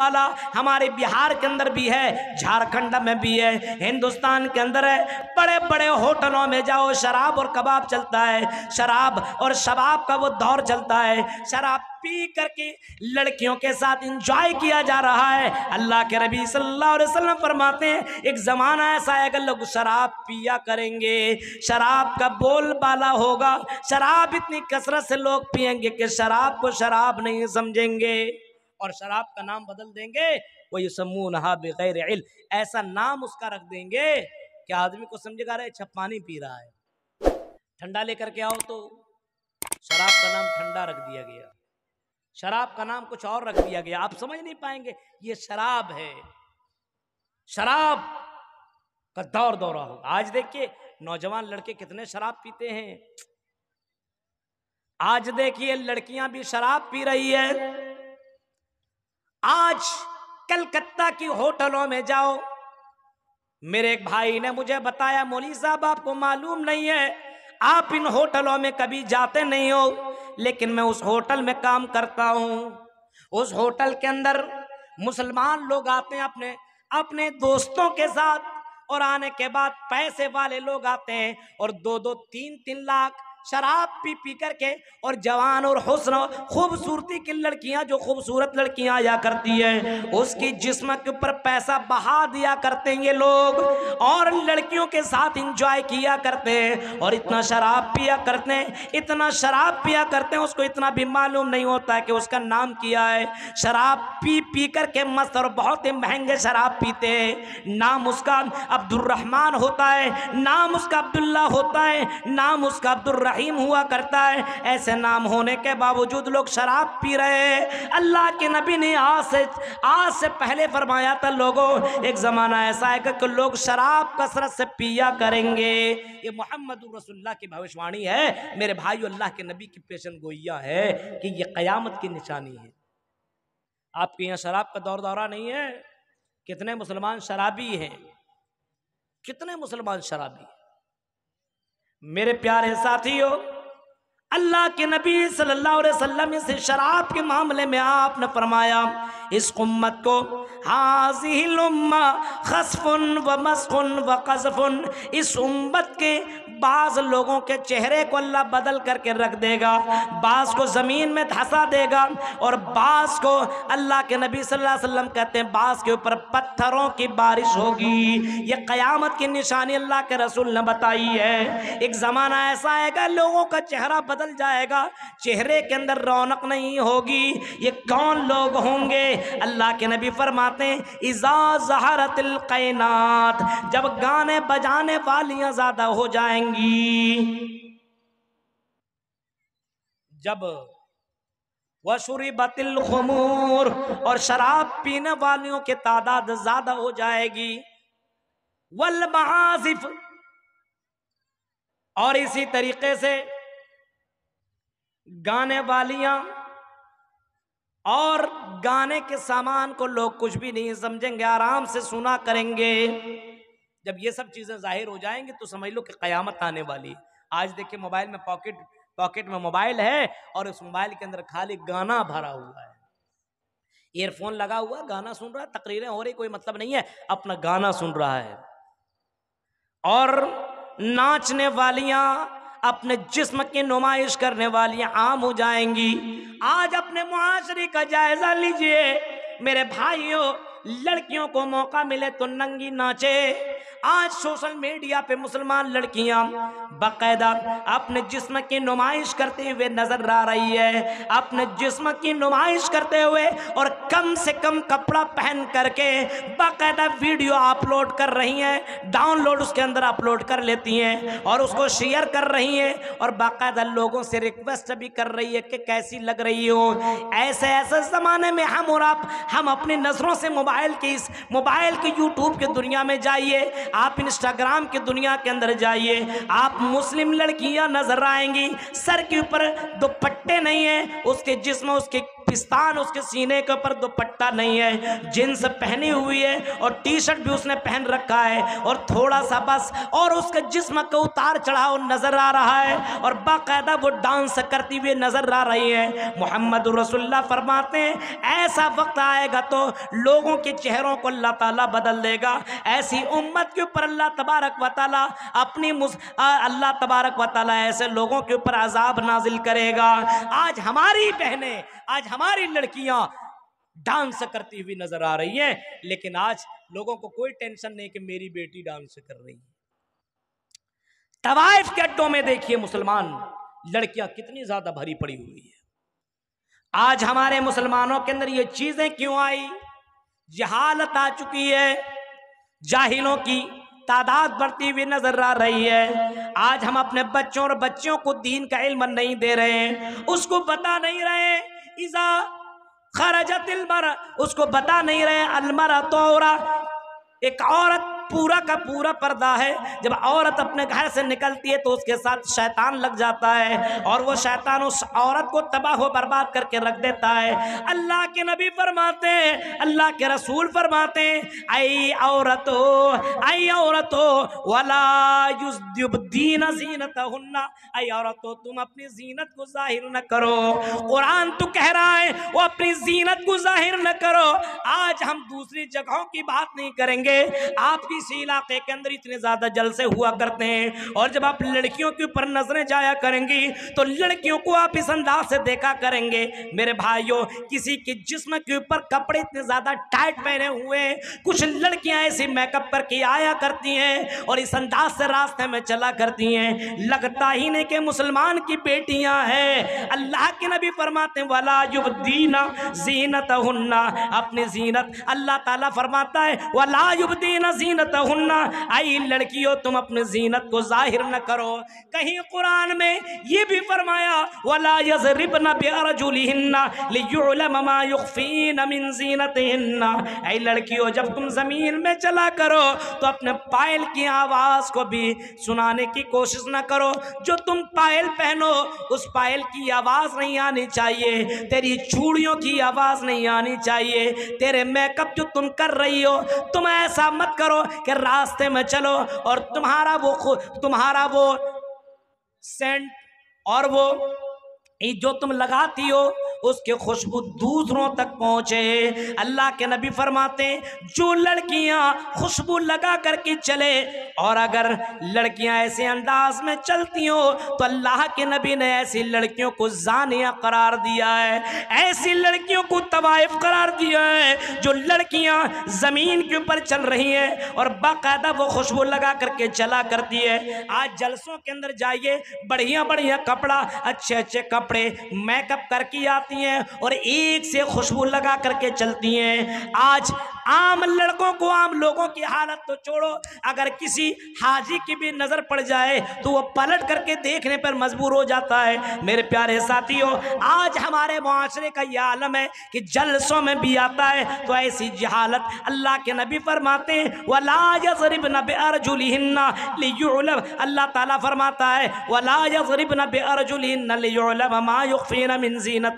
वाला हमारे बिहार के अंदर भी है झारखंड में भी है हिंदुस्तान के अंदर है बड़े बड़े होटलों में जाओ शराब और कबाब चलता है शराब और शबाब का वो दौर चलता है शराब पी करके लड़कियों के साथ इंजॉय किया जा रहा है अल्लाह के रबी सल्लल्लाहु अलैहि वसल्लम फरमाते हैं एक ज़माना ऐसा है अगर लोग शराब पिया करेंगे शराब का बोल बाला होगा शराब इतनी कसरत से लोग पियेंगे कि शराब को शराब नहीं समझेंगे और शराब का नाम बदल देंगे वो समूह नहा बगैर ऐसा नाम उसका रख देंगे कि आदमी को समझेगा रहे अच्छा पानी पी रहा है ठंडा लेकर के आओ तो शराब का नाम ठंडा रख दिया गया शराब का नाम कुछ और रख दिया गया आप समझ नहीं पाएंगे ये शराब है शराब का दौर दौरा होगा आज देखिए नौजवान लड़के कितने शराब पीते हैं आज देखिए लड़कियां भी शराब पी रही है आज कलकत्ता की होटलों में जाओ मेरे एक भाई ने मुझे बताया मोली साहब आपको मालूम नहीं है आप इन होटलों में कभी जाते नहीं हो लेकिन मैं उस होटल में काम करता हूं उस होटल के अंदर मुसलमान लोग आते हैं अपने अपने दोस्तों के साथ और आने के बाद पैसे वाले लोग आते हैं और दो दो तीन तीन लाख शराब पी पी कर के और जवान और हुस्न खूबसूरती की लड़कियां जो खूबसूरत लड़कियां आया करती हैं उसकी जिस्म के ऊपर पैसा बहा दिया करते हैं ये लोग और लड़कियों के साथ इंजॉय किया करते हैं और इतना शराब पिया करते हैं इतना शराब पिया करते हैं उसको इतना भी मालूम नहीं होता है कि उसका नाम किया है शराब पी पीकर के मस्त और बहुत ही महंगे शराब पीते हैं नाम उसका अब्दुलरहमान होता है नाम उसका अब्दुल्ला होता है नाम उसका अब्दुलरहीम हुआ करता है ऐसे नाम होने के बावजूद लोग शराब पी रहे हैं अल्लाह के नबी ने आज से आज से पहले फरमाया था लोगों एक ज़माना ऐसा है कि लोग शराब कसरत से पिया करेंगे ये मोहम्मद रसुल्ला की भविष्यवाणी है मेरे भाई अल्लाह के नबी की पेशन गोइया है कि ये क़यामत की निशानी है आपके यहाँ शराब का दौर दौरा नहीं है कितने मुसलमान शराबी हैं कितने मुसलमान शराबी मेरे प्यारे साथियों अल्लाह के नबी सल्लल्लाहु अलैहि वसल्लम से शराब के मामले में आपने फरमाया इस उम्मत को हाजिल उम्मा खसफुन व मसफुन व कसफुन इस उम्मत के बाज लोगों के चेहरे को अल्लाह बदल करके रख देगा बाज को ज़मीन में धंसा देगा और बाज को अल्लाह के नबी सल्लल्लाहु अलैहि वसल्लम कहते हैं बाज के ऊपर पत्थरों की बारिश होगी ये क़यामत की निशानी अल्लाह के रसूल ने बताई है एक ज़माना ऐसा आएगा लोगों का चेहरा बदल जाएगा चेहरे के अंदर रौनक नहीं होगी ये कौन लोग होंगे अल्लाह के नबी फरमाते हैं इज़ा कैनात जब गाने बजाने वालियां ज़्यादा हो जाएंगी जब वशुरी बतिल खमूर और शराब पीने वालियों की तादाद ज़्यादा हो जाएगी वल महाजिफ और इसी तरीके से गाने वालियां और गाने के सामान को लोग कुछ भी नहीं समझेंगे आराम से सुना करेंगे जब ये सब चीज़ें जाहिर हो जाएंगी तो समझ लो कि क़यामत आने वाली आज देखिए मोबाइल में पॉकेट पॉकेट में मोबाइल है और इस मोबाइल के अंदर खाली गाना भरा हुआ है ईयरफोन लगा हुआ गाना सुन रहा है तकरीरें हो रही कोई मतलब नहीं है अपना गाना सुन रहा है और नाचने वालियां अपने जिस्म की नुमाइश करने वाली आम हो जाएंगी आज अपने मुआरे का जायज़ा लीजिए मेरे भाइयों लड़कियों को मौका मिले तो नंगी नाचे आज सोशल मीडिया पे मुसलमान लड़कियां बाकायदा अपने जिसम की नुमाइश करते हुए नजर आ रही है अपने जिसम की नुमाइश करते हुए और कम से कम कपड़ा पहन करके बाकायदा वीडियो अपलोड कर रही हैं डाउनलोड उसके अंदर अपलोड कर लेती हैं और उसको शेयर कर रही हैं और बाकायदा लोगों से रिक्वेस्ट भी कर रही है कि कैसी लग रही हो ऐसे ऐसे ज़माने में हम और आप हम अपनी नज़रों से मोबाइल की इस मोबाइल की यूट्यूब की दुनिया में जाइए आप इंस्टाग्राम की दुनिया के अंदर जाइए आप मुस्लिम लड़कियां नजर आएंगी सर के ऊपर दुपट्टे नहीं है उसके जिसम उसके पिस्तान उसके सीने के ऊपर दुपट्टा नहीं है जीन्स पहनी हुई है और टी शर्ट भी उसने पहन रखा है और थोड़ा सा बस और उसके जिस्म को उतार चढ़ाव नज़र आ रहा है और बाकायदा वो डांस करती हुई नज़र आ रही है मोहम्मद रसुल्ला फरमाते हैं ऐसा वक्त आएगा तो लोगों के चेहरों को अल्लाह ताला बदल देगा ऐसी उम्मत के ऊपर अल्लाह तबारक व अपनी अल्लाह तबारक व ऐसे लोगों के ऊपर अजाब नाजिल करेगा आज हमारी बहनें आज हमारी लड़कियां डांस करती हुई नजर आ रही है लेकिन आज लोगों को कोई टेंशन नहीं कि मेरी बेटी डांस कर रही है तवाइफ के अड्डों में देखिए मुसलमान लड़कियां कितनी ज्यादा भरी पड़ी हुई है आज हमारे मुसलमानों के अंदर ये चीजें क्यों आई जहालत आ चुकी है जाहिलों की तादाद बढ़ती हुई नजर आ रही है आज हम अपने बच्चों और बच्चियों को दीन का इल्म नहीं दे रहे हैं उसको बता नहीं रहे हैं इजा खराजत उसको बता नहीं रहे अलमरा तो एक औरत पूरा का पूरा पर्दा है जब औरत अपने घर से निकलती है तो उसके साथ शैतान लग जाता है और वो शैतान उस औरत को तबाह बर्बाद करके रख देता है अल्लाह के नबी फरमाते हैं अल्लाह के रसूल फरमाते हैं आई औरत हो आई औरत हो वाला जीनत हन्ना आई औरत हो तुम अपनी जीनत को जाहिर न करो कुरान तो कह रहा है वो अपनी जीनत को जाहिर न करो आज हम दूसरी जगहों की बात नहीं करेंगे आपकी इसी इलाके के अंदर इतने ज़्यादा जलसे हुआ करते हैं और जब आप लड़कियों के ऊपर नजरें जाया करेंगी तो लड़कियों को आप इस अंदाज से देखा करेंगे मेरे भाइयों किसी के जिसम के ऊपर कपड़े इतने ज़्यादा टाइट पहने हुए हैं कुछ लड़कियां ऐसी मेकअप करके आया करती हैं और इस अंदाज से रास्ते में चला करती हैं लगता ही नहीं कि मुसलमान की बेटियां हैं अल्लाह के नबी फरमाते वाला युव दीना जीनत अपनी जीनत अल्लाह ताला फरमाता है वाला युव दीना जीनत जीनत हन्ना आई लड़कियों तुम अपने जीनत को जाहिर न करो कहीं कुरान में ये भी फरमाया वला यजरिब न बेरजुलन्ना आई लड़कियों जब तुम ज़मीन में चला करो तो अपने पायल की आवाज़ को भी सुनाने की कोशिश ना करो जो तुम पायल पहनो उस पायल की आवाज़ नहीं आनी चाहिए तेरी चूड़ियों की आवाज़ नहीं आनी चाहिए तेरे मेकअप जो तुम कर रही हो तुम ऐसा मत करो के रास्ते में चलो और तुम्हारा वो तुम्हारा वो सेंट और वो जो तुम लगाती हो उसके खुशबू दूसरों तक पहुँचे अल्लाह के नबी फरमाते जो लड़कियाँ खुशबू लगा करके चले और अगर लड़कियाँ ऐसे अंदाज में चलती हो तो अल्लाह के नबी ने ऐसी लड़कियों को जानिया करार दिया है ऐसी लड़कियों को तवाइफ करार दिया है जो लड़कियाँ ज़मीन के ऊपर चल रही हैं और बाकायदा वो खुशबू लगा करके चला करती है आज जलसों के अंदर जाइए बढ़िया बढ़िया कपड़ा अच्छे अच्छे कपड़े कपड़े मेकअप करके आती हैं और एक से खुशबू लगा करके चलती हैं आज आम लड़कों को आम लोगों की हालत तो छोड़ो अगर किसी हाजी की भी नज़र पड़ जाए तो वो पलट करके देखने पर मजबूर हो जाता है मेरे प्यारे साथियों आज हमारे माशरे का यह आलम है कि जलसों में भी आता है तो ऐसी जहालत अल्लाह के नबी फरमाते हैं वलाजरब नब अरजुलन्ना अल्लाह ताला फरमाता है वलाजरब नब अरजुलना वमायुफीना मिनजीनत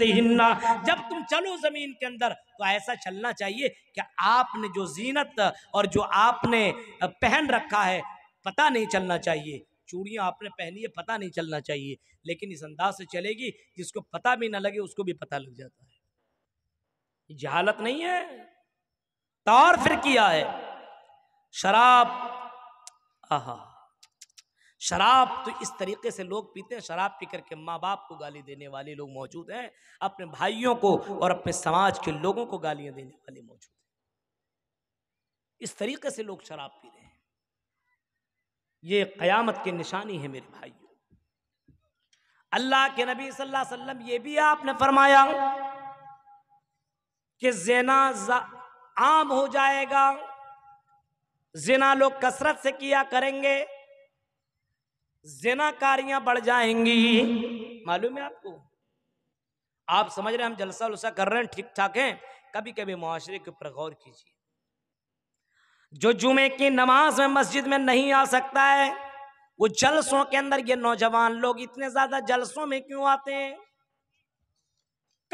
जब तुम चलो ज़मीन के अंदर तो ऐसा चलना चाहिए कि आपने जो जीनत और जो आपने पहन रखा है पता नहीं चलना चाहिए चूड़ियाँ आपने पहनी है पता नहीं चलना चाहिए लेकिन इस अंदाज से चलेगी जिसको पता भी ना लगे उसको भी पता लग जाता है जहालत नहीं है तौर फिर किया है शराब आहा शराब तो इस तरीके से लोग पीते हैं शराब पी करके माँ बाप को गाली देने वाले लोग मौजूद हैं अपने भाइयों को और अपने समाज के लोगों को गालियाँ देने वाले मौजूद हैं इस तरीके से लोग शराब पी रहे हैं ये क़यामत की निशानी है मेरे भाइयों अल्लाह के नबी सल्लल्लाहु अलैहि वसल्लम ये भी आपने फरमाया कि जेना आम हो जाएगा जिना लोग कसरत से किया करेंगे जेनाकारियां बढ़ जाएंगी मालूम है आपको आप समझ रहे हैं हम जलसा उलसा कर रहे हैं ठीक ठाक हैं कभी कभी मुआरे के ऊपर गौर कीजिए जो जुमे की नमाज में मस्जिद में नहीं आ सकता है वो जलसों के अंदर ये नौजवान लोग इतने ज्यादा जलसों में क्यों आते हैं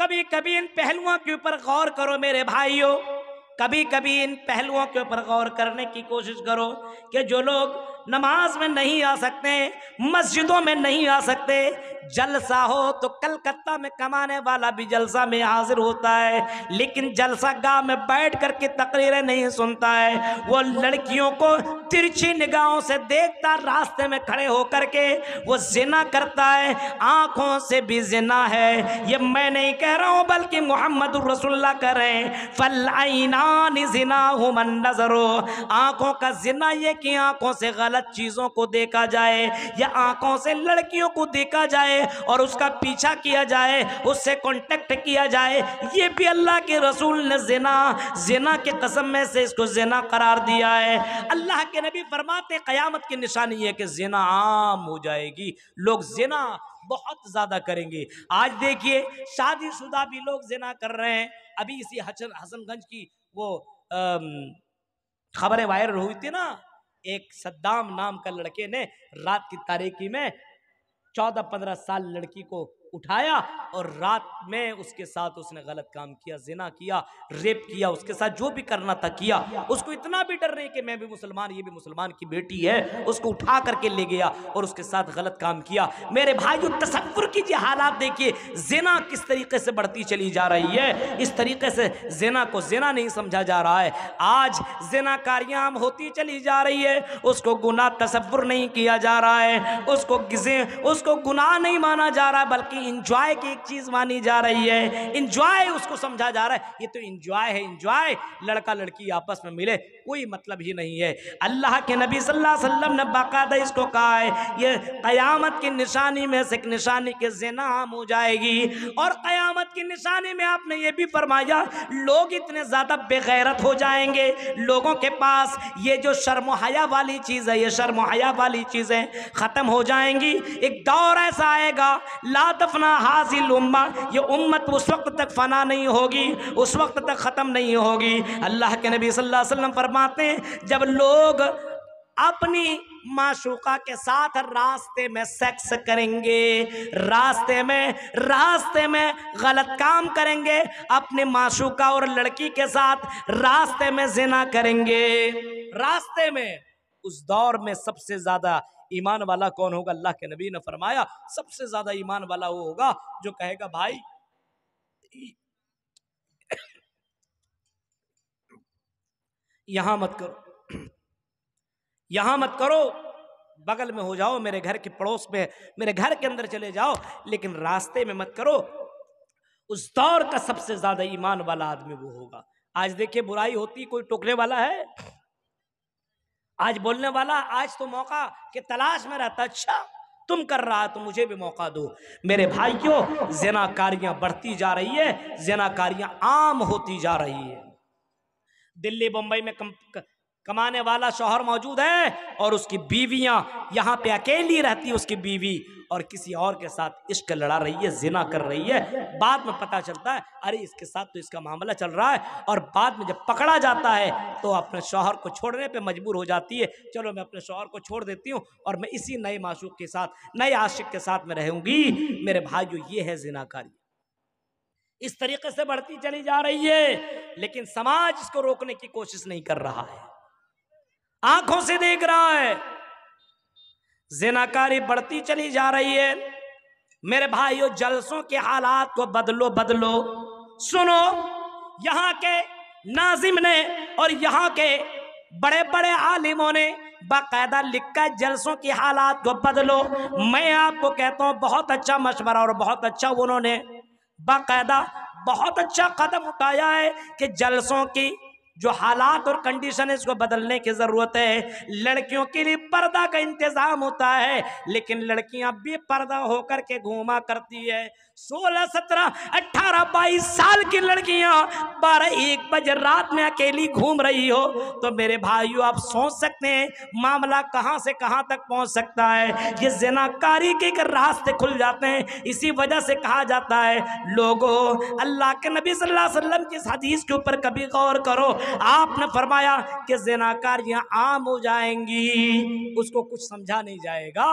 कभी कभी इन पहलुओं के ऊपर गौर करो मेरे भाइयों कभी कभी इन पहलुओं के ऊपर गौर करने की कोशिश करो कि जो लोग नमाज में नहीं आ सकते मस्जिदों में नहीं आ सकते जलसा हो तो कलकत्ता में कमाने वाला भी जलसा में हाजिर होता है लेकिन जलसा गांव में बैठ कर के तकरीरें नहीं सुनता है वो लड़कियों को तिरछी निगाहों से देखता रास्ते में खड़े होकर के वो जिना करता है आँखों से भी जिना है ये मैं नहीं कह रहा हूँ बल्कि मोहम्मद रसुल्ला कह रहे हैं फल आईना जिना हूँ नजर आँखों का जिना ये कि आँखों से गलत गलत चीज़ों को देखा जाए या आंखों से लड़कियों को देखा जाए और उसका पीछा किया जाए उससे कॉन्टेक्ट किया जाए ये भी अल्लाह के रसूल ने जिना जिना के कसम में से इसको जिना करार दिया है अल्लाह के नबी फरमाते क़यामत की निशानी है कि जिना आम हो जाएगी लोग जिना बहुत ज़्यादा करेंगे आज देखिए शादीशुदा भी लोग जिना कर रहे हैं अभी इसी हसन हसनगंज की वो खबरें वायरल हुई थी ना एक सद्दाम नाम का लड़के ने रात की तारीखी में चौदह पंद्रह साल लड़की को उठाया और रात में उसके साथ उसने गलत काम किया जिना किया रेप किया उसके साथ जो भी करना था किया उसको इतना भी डर नहीं कि मैं भी मुसलमान ये भी मुसलमान की बेटी है उसको उठा करके ले गया और उसके साथ गलत काम किया मेरे भाइयों तस्वुर कीजिए हालात देखिए जिना किस तरीके से बढ़ती चली जा रही है इस तरीके से जिना को जिना नहीं समझा जा रहा है आज जिनाकारियाँ आम होती चली जा रही है उसको गुना तस्वुर नहीं किया जा रहा है उसको उसको गुनाह नहीं माना जा रहा है बल्कि की इंजॉय की एक चीज़ मानी जा रही है इंजॉय उसको समझा जा रहा है ये तो इंजॉय है इंजॉय लड़का लड़की आपस में मिले कोई मतलब ही नहीं है अल्लाह के नबी सल्लल्लाहु अलैहि वसल्लम ने बाकायदा इसको कहा है ये क़यामत की निशानी में से एक निशानी के जना आम हो जाएगी और क़यामत की निशानी में आपने ये भी फरमाया लोग इतने ज़्यादा बेगैरत हो जाएंगे लोगों के पास ये जो शर्म वाली चीज़ है ये शर्म वाली चीज़ें ख़त्म हो जाएंगी एक दौर ऐसा आएगा लात तफना हाजिल उम्मा ये उम्मत उस वक्त तक फना नहीं होगी उस वक्त तक ख़त्म नहीं होगी अल्लाह के नबी सल्लल्लाहु अलैहि वसल्लम फरमाते हैं जब लोग अपनी माशूका के साथ रास्ते में सेक्स करेंगे रास्ते में रास्ते में गलत काम करेंगे अपने माशूका और लड़की के साथ रास्ते में जिना करेंगे रास्ते में उस दौर में सबसे ज़्यादा ईमान वाला कौन होगा अल्लाह के नबी ने फरमाया सबसे ज़्यादा ईमान वाला वो होगा जो कहेगा भाई यहाँ मत करो यहाँ मत करो बगल में हो जाओ मेरे घर के पड़ोस में मेरे घर के अंदर चले जाओ लेकिन रास्ते में मत करो उस दौर का सबसे ज़्यादा ईमान वाला आदमी वो होगा आज देखिए बुराई होती कोई टोकने वाला है आज बोलने वाला आज तो मौका के तलाश में रहता अच्छा तुम कर रहा तो मुझे भी मौका दो मेरे भाइयों जनाकारियां बढ़ती जा रही है जनाकारियां आम होती जा रही है दिल्ली बम्बई में कम, कमाने वाला शोहर मौजूद है और उसकी बीवियां यहाँ पे अकेली रहती है उसकी बीवी और किसी और के साथ इश्क लड़ा रही है जिना कर रही है बाद में पता चलता है अरे इसके साथ तो इसका मामला चल रहा है और बाद में जब पकड़ा जाता है तो अपने शोहर को छोड़ने पे मजबूर हो जाती है चलो मैं अपने शोहर को छोड़ देती हूँ और मैं इसी नए माशूक के साथ नए आशिक के साथ में रहूँगी मेरे भाई ये है जिनाकारी इस तरीके से बढ़ती चली जा रही है लेकिन समाज इसको रोकने की कोशिश नहीं कर रहा है आंखों से देख रहा है जिनाकारी बढ़ती चली जा रही है मेरे भाइयों जलसों के हालात को बदलो बदलो सुनो यहाँ के नाजिम ने और यहाँ के बड़े बड़े आलिमों ने बाकायदा लिखा जलसों की हालात को बदलो मैं आपको कहता हूं बहुत अच्छा मशवरा और बहुत अच्छा उन्होंने बाकायदा बहुत अच्छा कदम उठाया है कि जलसों की जो हालात और कंडीशन है इसको बदलने की ज़रूरत है लड़कियों के लिए पर्दा का इंतज़ाम होता है लेकिन लड़कियां बेपर्दा होकर के घूमा करती है सोलह सत्रह अट्ठारह बाईस साल की लड़कियां बारह एक बजे रात में अकेली घूम रही हो तो मेरे भाइयों आप सोच सकते हैं मामला कहां से कहां तक पहुंच सकता है ये जनाकारी के रास्ते खुल जाते हैं इसी वजह से कहा जाता है लोगों अल्लाह के नबी सल्लल्लाहु अलैहि वसल्लम की हदीस के ऊपर कभी गौर करो आपने फरमाया कि जनाकारियाँ आम हो जाएंगी उसको कुछ समझा नहीं जाएगा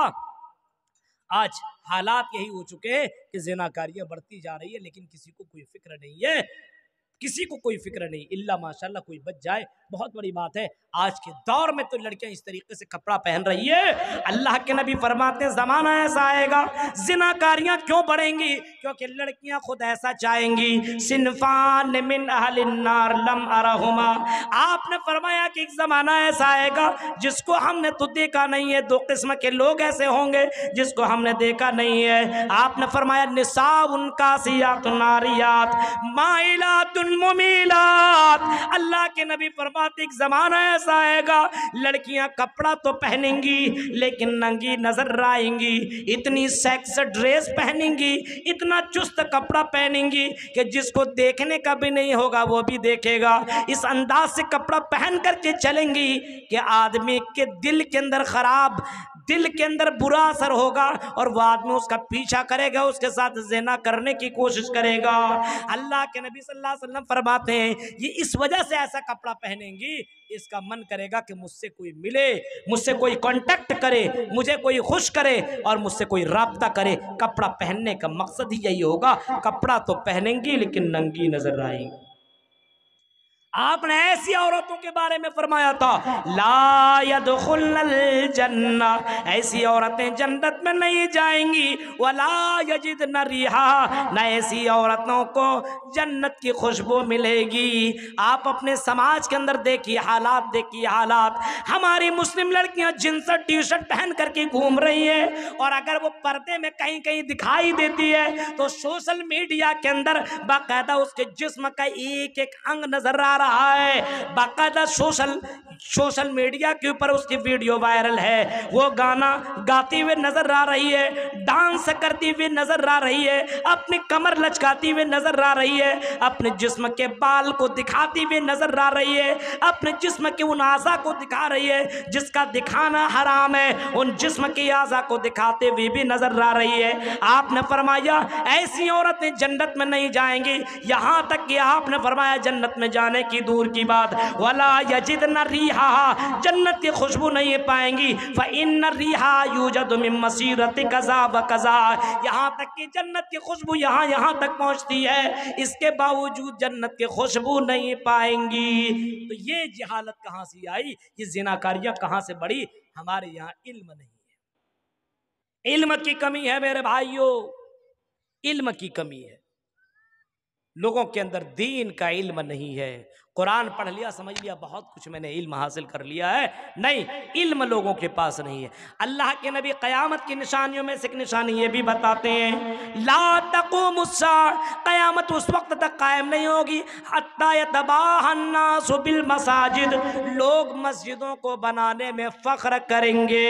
आज हालात यही हो चुके हैं कि जिनाकारियां बढ़ती जा रही है लेकिन किसी को कोई फिक्र नहीं है किसी को कोई फिक्र नहीं इल्ला माशाल्लाह कोई बच जाए बहुत बड़ी बात है आज के दौर में तो लड़कियां इस तरीके से कपड़ा पहन रही है अल्लाह के नबी फरमाते ज़माना ऐसा आएगा जिनाकारियां क्यों बढ़ेंगी क्योंकि लड़कियां खुद ऐसा चाहेंगी सिनफान मिन नार लम अरहुमा आपने फरमाया कि एक ज़माना ऐसा आएगा जिसको हमने तो देखा नहीं है दो किस्म के लोग ऐसे होंगे जिसको हमने देखा नहीं है आपने फरमाया निसाब उनका सियात नारियात माइलात अल्लाह के नबी फरमाते एक ज़माना ऐसा आएगा लड़कियां कपड़ा तो पहनेंगी लेकिन नंगी नज़र आएंगी इतनी सेक्स ड्रेस पहनेंगी इतना चुस्त कपड़ा पहनेंगी कि जिसको देखने का भी नहीं होगा वो भी देखेगा इस अंदाज से कपड़ा पहन करके चलेंगी कि आदमी के दिल के अंदर ख़राब दिल के अंदर बुरा असर होगा और वो आदमी उसका पीछा करेगा उसके साथ जेना करने की कोशिश करेगा अल्लाह के नबी सल्लल्लाहु अलैहि वसल्लम फरमाते हैं ये इस वजह से ऐसा कपड़ा पहनेंगी इसका मन करेगा कि मुझसे कोई मिले मुझसे कोई कांटेक्ट करे मुझे कोई खुश करे और मुझसे कोई रबता करे कपड़ा पहनने का मकसद ही यही होगा कपड़ा तो पहनेंगी लेकिन नंगी नजर आएंगी आपने ऐसी औरतों के बारे में फरमाया था लाद जन्ना ऐसी औरतें जन्नत में नहीं जाएंगी वला न रिहा न ऐसी औरतों को जन्नत की खुशबू मिलेगी आप अपने समाज के अंदर देखिए हालात देखिए हालात हमारी मुस्लिम लड़कियां जिनसट टी शर्ट पहन करके घूम रही है और अगर वो पर्दे में कहीं कहीं दिखाई देती है तो सोशल मीडिया के अंदर बाकायदा उसके जिस्म का एक एक अंग नजर आ रहा रहा है बाकायदा सोशल सोशल मीडिया के ऊपर उसकी वीडियो वायरल है वो गाना गाती हुई नजर आ रही है डांस करती हुई नजर आ रही है अपनी कमर लचकाती हुई नजर आ रही है अपने जिस्म के बाल को दिखाती हुई नजर आ रही है अपने जिस्म की उन आज़ा को दिखा रही है जिसका दिखाना हराम है उन जिस्म की आज़ा को दिखाते हुए भी नजर आ रही है आपने फरमाया ऐसी औरतें जन्नत में नहीं जाएंगी यहाँ तक कि आपने फरमाया जन्नत में जाने की की दूर की बात वला यजिद न रिहा जन्नत की खुशबू नहीं पाएंगी फ इन न रिहा यूजद मसीरत कज़ा व कज़ा यहाँ तक कि जन्नत की खुशबू यहाँ यहाँ तक पहुँचती है इसके बावजूद जन्नत की खुशबू नहीं पाएंगी तो ये जहालत कहाँ से आई ये जिनाकारियाँ कहाँ से बढ़ी हमारे यहाँ इल्म नहीं है इल्म की कमी है मेरे भाइयों इल्म की कमी है लोगों के अंदर दीन का इल्म नहीं है कुरान पढ़ लिया समझ लिया बहुत कुछ मैंने इल्म हासिल कर लिया है नहीं इल्म लोगों के पास नहीं है अल्लाह के नबी क़यामत की निशानियों में से एक निशानी ये भी बताते हैं ला तको मुस्सा क़यामत उस वक्त तक कायम नहीं होगी बिल मसाजिद लोग मस्जिदों को बनाने में फ़ख्र करेंगे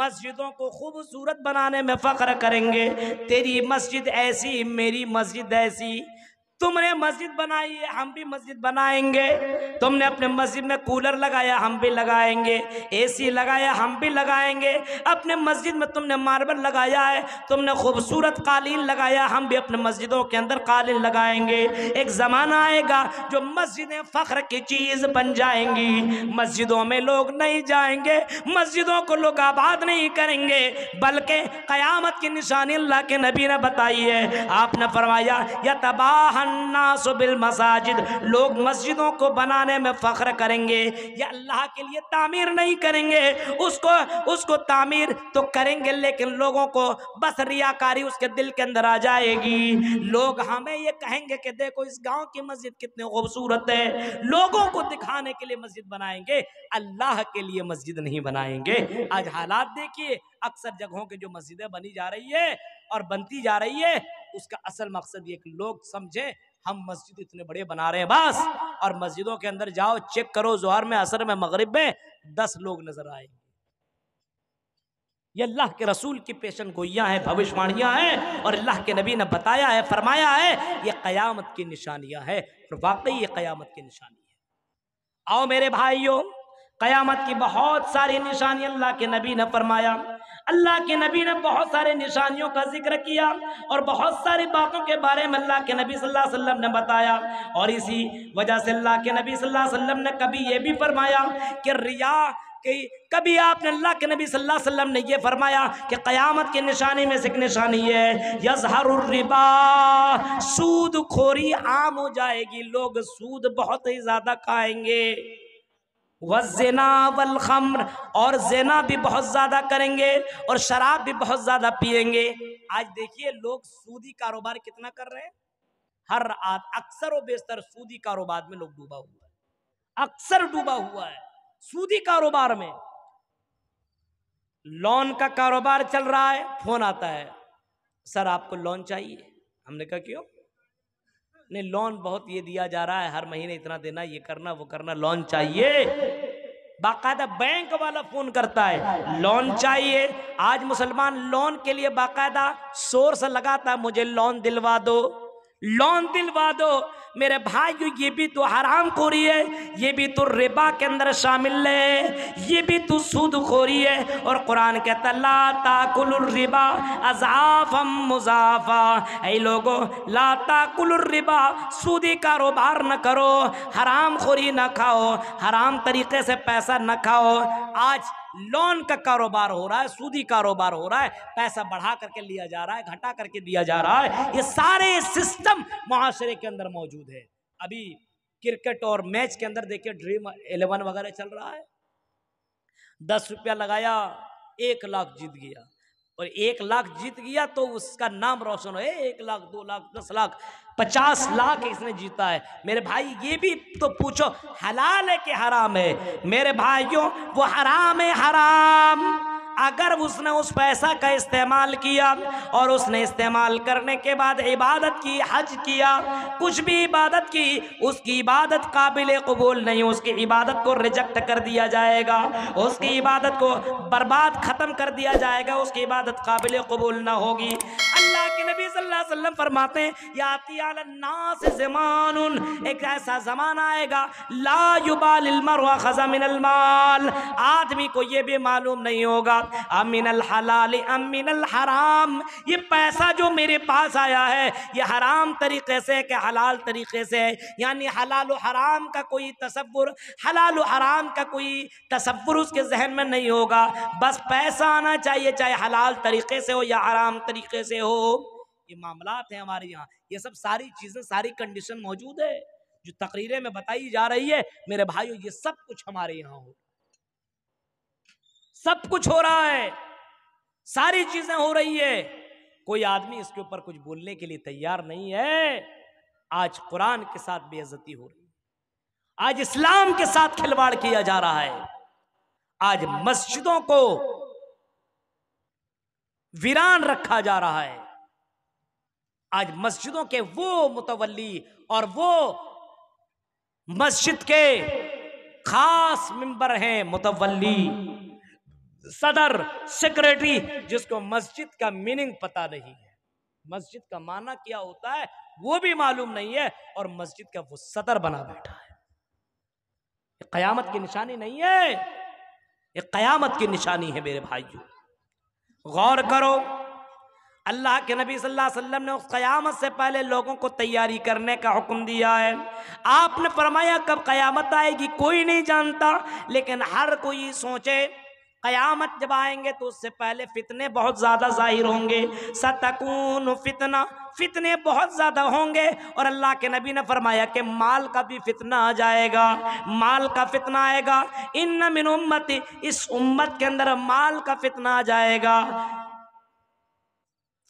मस्जिदों को खूबसूरत बनाने में फ़ख्र करेंगे तेरी मस्जिद ऐसी मेरी मस्जिद ऐसी तुमने मस्जिद बनाई है हम भी मस्जिद बनाएंगे तुमने अपने मस्जिद में कूलर लगाया हम भी लगाएंगे एसी लगाया हम भी लगाएंगे अपने मस्जिद में तुमने मार्बल लगाया है तुमने खूबसूरत कालीन लगाया हम भी अपने मस्जिदों के अंदर कालीन लगाएंगे एक ज़माना आएगा जो मस्जिदें फ़ख्र की चीज़ बन जाएंगी मस्जिदों में लोग नहीं जाएंगे मस्जिदों को लोग आबाद नहीं करेंगे बल्कि क़यामत की निशानी अल्लाह के नबी ने बताई है आपने फरमाया या तबाह अन्नास बिल मसाजिद लोग मस्जिदों को बनाने में फ़ख्र करेंगे या अल्लाह के लिए तामीर नहीं करेंगे उसको उसको तामीर तो करेंगे लेकिन लोगों को बस रियाकारी उसके दिल के अंदर आ जाएगी लोग हमें ये कहेंगे कि देखो इस गांव की मस्जिद कितनी खूबसूरत है लोगों को दिखाने के लिए मस्जिद बनाएंगे अल्लाह के लिए मस्जिद नहीं बनाएंगे आज हालात देखिए अक्सर जगहों के जो मस्जिदें बनी जा रही है और बनती जा रही है उसका असल मकसद ये कि लोग समझे हम मस्जिद इतने बड़े बना रहे हैं बस और मस्जिदों के अंदर जाओ चेक करो जोहर में असर में मगरब में दस लोग नजर आएंगे ये अल्लाह के रसूल की पेशन गोइया हैं भविष्यवाणियां हैं और अल्लाह के नबी ने बताया है फरमाया है ये क़यामत की निशानियाँ है और वाकई ये क़यामत की निशानी है आओ मेरे भाइयों क़यामत की बहुत सारी निशानियां अल्लाह के नबी ने फरमाया अल्लाह के नबी ने बहुत सारे निशानियों का जिक्र किया और बहुत सारी बातों के बारे में अल्लाह के नबी सल्लल्लाहु अलैहि वसल्लम ने बताया और इसी वजह से अल्लाह के नबी सल्लल्लाहु अलैहि वसल्लम ने कभी ये भी फरमाया कि रिया कि कभी आपने अल्लाह के नबी सल्लल्लाहु अलैहि वसल्लम ने यह फरमाया कि क़यामत के निशानी में से एक निशानी है रिबा सूद खोरी आम हो जाएगी लोग सूद बहुत ही ज़्यादा खाएंगे वजना वल खम्र और जेना भी बहुत ज़्यादा करेंगे और शराब भी बहुत ज़्यादा पियेंगे आज देखिए लोग सूदी कारोबार कितना कर रहे हैं हर रात अक्सर और बेस्तर सूदी कारोबार में लोग डूबा हुआ है अक्सर डूबा हुआ है सूदी कारोबार में लोन का कारोबार चल रहा है फोन आता है सर आपको लोन चाहिए हमने कहा क्यों नहीं लोन बहुत ये दिया जा रहा है हर महीने इतना देना ये करना वो करना लोन चाहिए बाकायदा बैंक वाला फोन करता है लोन चाहिए आज मुसलमान लोन के लिए बाकायदा सोर्स लगाता है मुझे लोन दिलवा दो लोन दिलवा दो मेरे भाई जो ये भी तो हराम खोरी है ये भी तो रिबा के अंदर शामिल है ये भी तो सूद खोरी है और कुरान के तला ताकुल रिबा अजाफम मुजाफा ऐ लोगो ला ताकुल रिबा सूदी कारोबार न करो हराम खोरी ना खाओ हराम तरीके से पैसा न खाओ आज लोन का कारोबार हो रहा है सूदी कारोबार हो रहा है पैसा बढ़ा करके लिया जा रहा है घटा करके दिया जा रहा है ये सारे सिस्टम माशरे के अंदर मौजूद है अभी क्रिकेट और मैच के अंदर देखिए ड्रीम एलेवन वगैरह चल रहा है दस रुपया लगाया एक लाख जीत गया और एक लाख जीत गया तो उसका नाम रोशन हो एक लाख दो लाख दस लाख पचास लाख इसने जीता है मेरे भाई ये भी तो पूछो हलाल है कि हराम है मेरे भाइयों वो हराम है हराम अगर उसने उस पैसा का इस्तेमाल किया और उसने इस्तेमाल करने के बाद इबादत की हज किया कुछ भी इबादत की उसकी इबादत काबिल कबूल नहीं उसकी इबादत को रिजेक्ट कर दिया जाएगा उसकी इबादत को बर्बाद ख़त्म कर दिया जाएगा उसकी इबादत काबिल कबूल ना होगी अल्लाह के नबी सल्लल्लाहु अलैहि वसल्लम फरमाते हैं नास जमान एक ऐसा ज़माना आएगा ला खजा मिनल माल आदमी को ये भी मालूम नहीं होगा अमिनल हलाल अमिनल हराम ये पैसा जो मेरे पास आया है ये हराम तरीके से कि हलाल तरीके से है यानी हलाल हराम का कोई तस्वुर हलाल हराम का कोई तस्वुर उसके जहन में नहीं होगा बस पैसा आना चाहिए चाहे हलाल तरीके से हो या हराम तरीके से हो ये मामला हैं हमारे यहाँ ये सब सारी चीज़ें सारी कंडीशन मौजूद है जो तकरीरें में बताई जा रही है मेरे भाइयों ये सब कुछ हमारे यहाँ हो सब कुछ हो रहा है सारी चीजें हो रही है कोई आदमी इसके ऊपर कुछ बोलने के लिए तैयार नहीं है आज कुरान के साथ बेइज्जती हो रही है आज इस्लाम के साथ खिलवाड़ किया जा रहा है आज मस्जिदों को वीरान रखा जा रहा है आज मस्जिदों के वो मुतवली और वो मस्जिद के खास मेंबर हैं मुतवली सदर सेक्रेटरी जिसको मस्जिद का मीनिंग पता नहीं है मस्जिद का माना क्या होता है वो भी मालूम नहीं है और मस्जिद का वो सदर बना बैठा है ये कयामत की निशानी नहीं है ये कयामत की निशानी है मेरे भाइयों गौर करो अल्लाह के नबी सल्लल्लाहु अलैहि वसल्लम ने उस क़यामत से पहले लोगों को तैयारी करने का हुक्म दिया है आपने फरमाया कब क़यामत आएगी कोई नहीं जानता लेकिन हर कोई सोचे क़यामत जब आएंगे तो उससे पहले फितने बहुत ज़्यादा ज़ाहिर होंगे सतकून फितना फितने बहुत ज़्यादा होंगे और अल्लाह के नबी ने फरमाया कि माल का भी फितना आ जाएगा माल का फितना आएगा इन मिन उम्मत इस उम्मत के अंदर माल का फितना आ जाएगा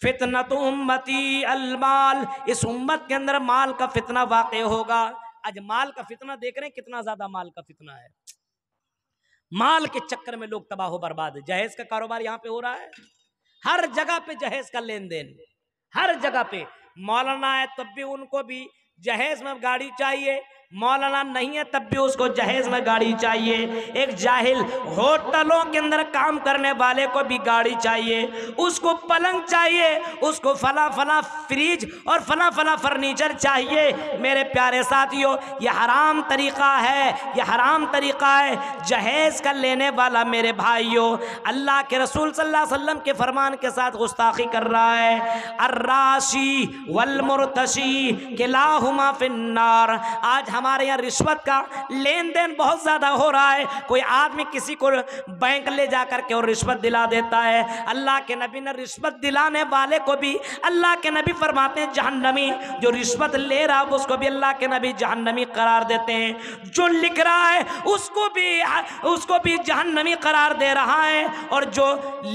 फितना तो उम्मती अलमाल इस उम्मत के अंदर माल का फितना वाक़ होगा आज माल का फितना देख रहे हैं कितना ज़्यादा माल का फितना है माल के चक्कर में लोग तबाह बर्बाद है जहेज का कारोबार यहाँ पे हो रहा है हर जगह पे जहेज का लेन देन हर जगह पे मौलाना है तब भी उनको भी जहेज में गाड़ी चाहिए मौलाना नहीं है तब भी उसको जहेज में गाड़ी चाहिए एक जाहिल होटलों के अंदर काम करने वाले को भी गाड़ी चाहिए उसको पलंग चाहिए उसको फला फला फ्रिज और फला फला फर्नीचर चाहिए मेरे प्यारे साथियों यह हराम तरीक़ा है यह हराम तरीक़ा है जहेज का लेने वाला मेरे भाइयों अल्लाह के रसूल सल्लल्लाहु अलैहि वसल्लम के फरमान के साथ गुस्ताखी कर रहा है अर्राशी वलमुरतशी के लाहुमा फिन्नार आज हमारे यहाँ रिश्वत का लेन देन बहुत ज़्यादा हो रहा है कोई आदमी किसी को बैंक ले जा कर के और रिश्वत दिला देता है अल्लाह के नबी ने रिश्वत दिलाने वाले को भी अल्लाह के नबी फरमाते हैं जहन्नमी जो रिश्वत ले रहा है उसको भी अल्लाह के नबी जहन्नमी करार देते हैं जो लिख रहा है उसको भी उसको भी जहन्नमी करार दे रहा है और जो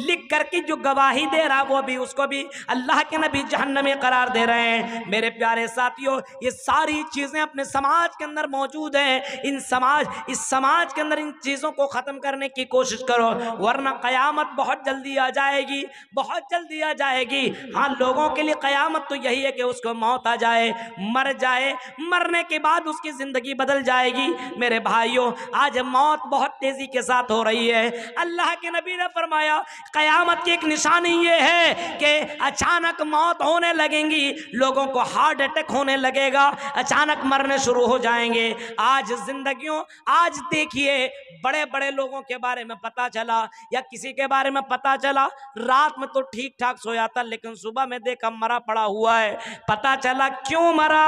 लिख करके जो गवाही दे रहा है वो भी उसको भी अल्लाह के नबी जहन्नमी करार दे रहे हैं मेरे प्यारे साथियों ये सारी चीज़ें अपने समाज के अंदर मौजूद है इन समाज इस समाज के अंदर इन चीज़ों को ख़त्म करने की कोशिश करो वरना क़यामत बहुत जल्दी आ जाएगी बहुत जल्दी आ जाएगी हाँ लोगों के लिए क़यामत तो यही है कि उसको मौत आ जाए मर जाए मरने के बाद उसकी ज़िंदगी बदल जाएगी मेरे भाइयों आज मौत बहुत तेज़ी के साथ हो रही है अल्लाह के नबी ने फरमाया क़यामत की एक निशानी ये है कि अचानक मौत होने लगेंगी लोगों को हार्ट अटैक होने लगेगा अचानक मरने शुरू हो जाएंगे आज जिंदगियों आज देखिए बड़े बड़े लोगों के बारे में पता चला या किसी के बारे में पता चला रात में तो ठीक ठाक सोया था लेकिन सुबह में देखा मरा पड़ा हुआ है पता चला क्यों मरा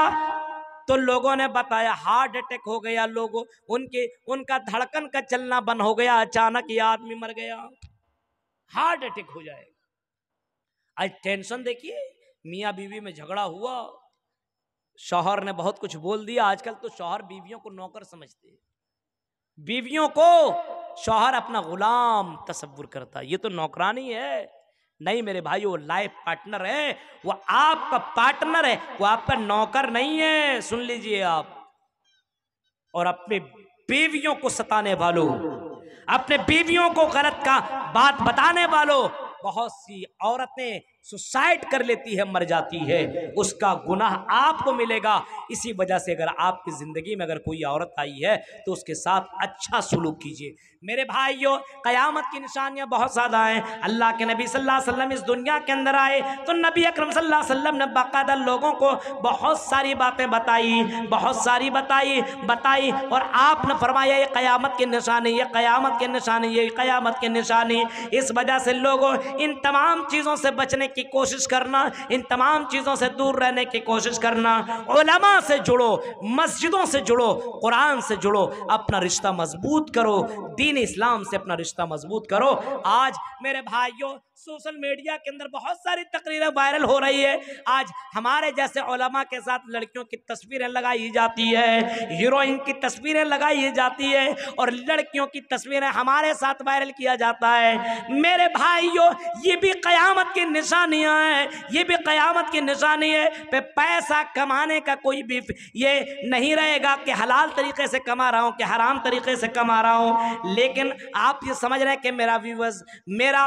तो लोगों ने बताया हार्ट अटैक हो गया लोगों उनके उनका धड़कन का चलना बंद हो गया अचानक ये आदमी मर गया हार्ट अटैक हो जाएगा आज टेंशन देखिए मियाँ बीवी में झगड़ा हुआ शौहर ने बहुत कुछ बोल दिया आजकल तो शौहर बीवियों को नौकर समझते हैं बीवियों को शौहर अपना गुलाम तस्वुर करता ये तो नौकरानी है नहीं मेरे भाई वो लाइफ पार्टनर है वो आपका पार्टनर है वो आपका नौकर नहीं है सुन लीजिए आप और अपने बीवियों को सताने वालों अपने बीवियों को गलत का बात बताने वालों बहुत सी औरतें सुसाइड कर लेती है मर जाती है उसका गुनाह आपको मिलेगा इसी वजह से अगर आपकी ज़िंदगी में अगर कोई औरत आई है तो उसके साथ अच्छा सलूक कीजिए मेरे भाइयों क़यामत की निशानियाँ बहुत ज़्यादा हैं अल्लाह के नबी सल्लल्लाहु अलैहि वसल्लम इस दुनिया के अंदर आए तो नबी अकरम सल्लल्लाहु अलैहि वसल्लम ने बाकायदा लोगों को बहुत सारी बातें बताई बहुत सारी बताई बताई और आपने फरमाया ये क़यामत की निशानी ये क़यामत के निशानी ये क़यामत के निशानी इस वजह से लोगों इन तमाम चीज़ों से बचने की कोशिश करना इन तमाम चीज़ों से दूर रहने की कोशिश करना ओलमा से जुड़ो मस्जिदों से जुड़ो कुरान से जुड़ो अपना रिश्ता मजबूत करो दीन इस्लाम से अपना रिश्ता मजबूत करो आज मेरे भाइयों सोशल मीडिया के अंदर बहुत सारी तकरीरें वायरल हो रही है आज हमारे जैसे ओलमा के साथ लड़कियों की तस्वीरें लगाई जाती है हीरोइन की तस्वीरें लगाई जाती है और लड़कियों की तस्वीरें हमारे साथ वायरल किया जाता है मेरे भाइयों ये भी क़यामत की निशानियाँ हैं ये भी क़यामत की निशानी है पे पैसा कमाने का कोई भी ये नहीं रहेगा कि हलाल तरीके से कमा रहा हूँ कि हराम तरीके से कमा रहा हूँ लेकिन आप ये समझ रहे हैं कि मेरा व्यूवर्स मेरा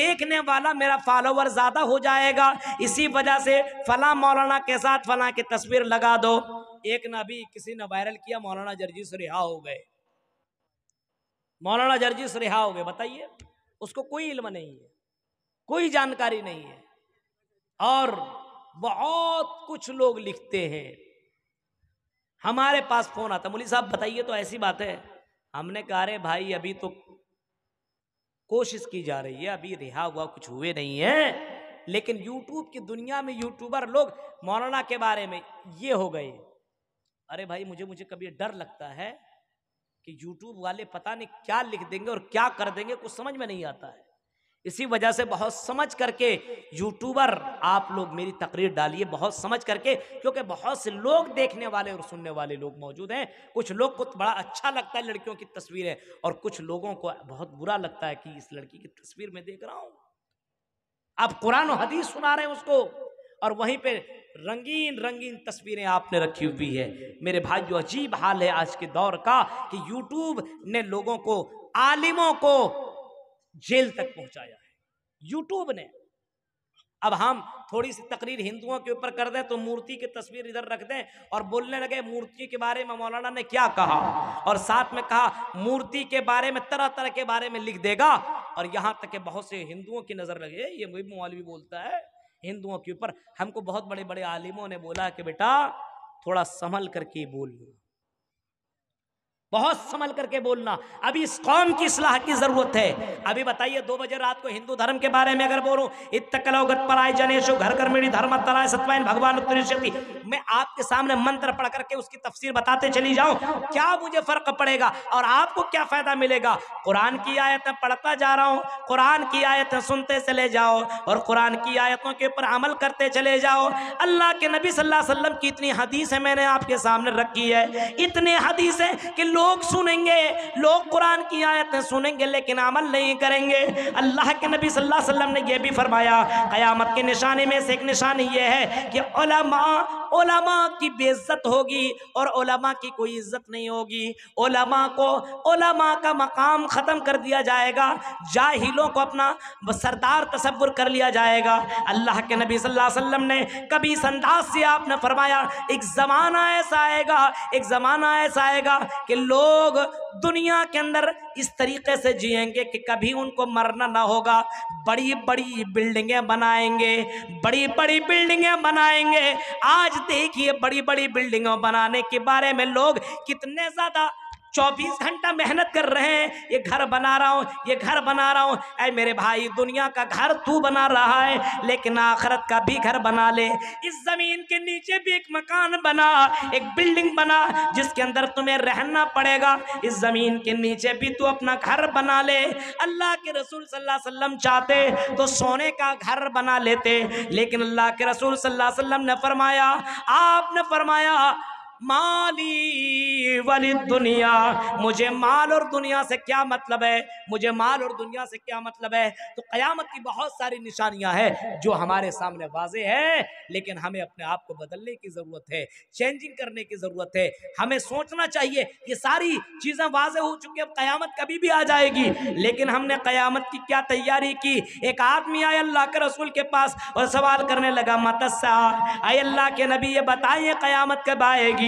देख देखने वाला मेरा फॉलोवर ज़्यादा हो जाएगा इसी वजह से फ़ला मौलाना के साथ फ़ला की तस्वीर लगा दो एक ना भी किसी ने वायरल किया मौलाना जर्जी से रिहा हो गए मौलाना जर्जी से रिहा हो गए बताइए उसको कोई इल्म नहीं है कोई जानकारी नहीं है और बहुत कुछ लोग लिखते हैं हमारे पास फ़ोन आता मुली साहब बताइए तो ऐसी बात है हमने कहा अरे भाई अभी तो कोशिश की जा रही है अभी रिहा हुआ कुछ हुए नहीं है लेकिन यूट्यूब की दुनिया में यूट्यूबर लोग मौलाना के बारे में ये हो गए अरे भाई मुझे मुझे कभी डर लगता है कि यूट्यूब वाले पता नहीं क्या लिख देंगे और क्या कर देंगे कुछ समझ में नहीं आता है इसी वजह से बहुत समझ करके यूट्यूबर आप लोग मेरी तकरीर डालिए बहुत समझ करके क्योंकि बहुत से लोग देखने वाले और सुनने वाले लोग मौजूद हैं कुछ लोग को बड़ा अच्छा लगता है लड़कियों की तस्वीरें और कुछ लोगों को बहुत बुरा लगता है कि इस लड़की की तस्वीर में देख रहा हूँ आप कुरान हदीस सुना रहे हैं उसको और वहीं पे रंगीन रंगीन तस्वीरें आपने रखी हुई है मेरे भाई जो अजीब हाल है आज के दौर का कि यूट्यूब ने लोगों को आलिमों को जेल तक पहुंचाया है यूट्यूब ने अब हम थोड़ी सी तकरीर हिंदुओं के ऊपर कर दें तो मूर्ति की तस्वीर इधर रख दें और बोलने लगे मूर्ति के बारे में मौलाना ने क्या कहा और साथ में कहा मूर्ति के बारे में तरह तरह के बारे में लिख देगा और यहाँ तक के बहुत से हिंदुओं की नज़र लगे ये मौलवी बोलता है हिंदुओं के ऊपर हमको बहुत बड़े बड़े आलिमों ने बोला कि बेटा थोड़ा संभल करके बोल लो बहुत संभल करके बोलना अभी इस कौम की सलाह की जरूरत है अभी बताइए दो बजे रात को हिंदू धर्म के बारे में अगर बोलूं इतकलोगत पर आए जनेशो घर कर मेरी धर्म तराय सत्यन भगवान उत्तरी मैं आपके सामने मंत्र पढ़ करके उसकी तफसीर बताते चली जाऊं क्या मुझे फर्क पड़ेगा और आपको क्या फायदा मिलेगा कुरान की आयतें पढ़ता जा रहा हूँ कुरान की आयतें सुनते चले जाओ और कुरान की आयतों के ऊपर अमल करते चले जाओ अल्लाह के नबी सल्लल्लाहु अलैहि वसल्लम की इतनी हदीस है मैंने आपके सामने रखी है इतने हदीस है कि लोग सुनेंगे लोग कुरान की आयतें सुनेंगे लेकिन अमल नहीं करेंगे अल्लाह के नबी सल्लल्लाहु अलैहि वसल्लम ने यह भी फरमाया क़यामत के निशाने में से एक निशानी यह है कि ओलमा ओलमा की बेइज्जत होगी और ओलमा की कोई इज्जत नहीं होगी ओलमा को ओलमा का मकाम ख़त्म कर दिया जाएगा जाहिलों को अपना सरदार तस्वुर कर लिया जाएगा अल्लाह के नबी सल्लल्लाहु अलैहि वसल्लम ने कभी इस अंदाज से आपने फरमाया एक ज़माना ऐसा आएगा एक ज़माना ऐसा आएगा कि लोग दुनिया के अंदर इस तरीके से जिएंगे कि कभी उनको मरना ना होगा बड़ी बड़ी बिल्डिंगें बनाएंगे बड़ी बड़ी बिल्डिंगें बनाएंगे आज देखिए बड़ी बड़ी बिल्डिंगों बनाने के बारे में लोग कितने ज़्यादा चौबीस घंटा मेहनत कर रहे हैं ये घर बना रहा हूँ ये घर बना रहा हूँ अरे मेरे भाई दुनिया का घर तू बना रहा है लेकिन आखरत का भी घर बना ले इस ज़मीन के नीचे भी एक मकान बना एक बिल्डिंग बना जिसके अंदर तुम्हें रहना पड़ेगा इस ज़मीन के नीचे भी तू अपना घर बना ले अल्लाह के रसूल सल्लल्लाहु अलैहि वसल्लम चाहते तो सोने का घर बना लेते लेकिन अल्लाह के रसूल सल्लल्लाहु अलैहि वसल्लम ने फरमाया आपने फरमाया माली वाली दुनिया मुझे माल और दुनिया से क्या मतलब है मुझे माल और दुनिया से क्या मतलब है तो क़यामत की बहुत सारी निशानियां हैं जो हमारे सामने वाजे है लेकिन हमें अपने आप को बदलने की ज़रूरत है चेंजिंग करने की ज़रूरत है हमें सोचना चाहिए ये सारी चीज़ें वाजे हो चुकी अब क़यामत कभी भी आ जाएगी लेकिन हमने क़यामत की क्या तैयारी की एक आदमी आए अल्लाह के रसूल के पास और सवाल करने लगा मतस्सा आए अल्लाह के नबी ये बताइए क़यामत कब आएगी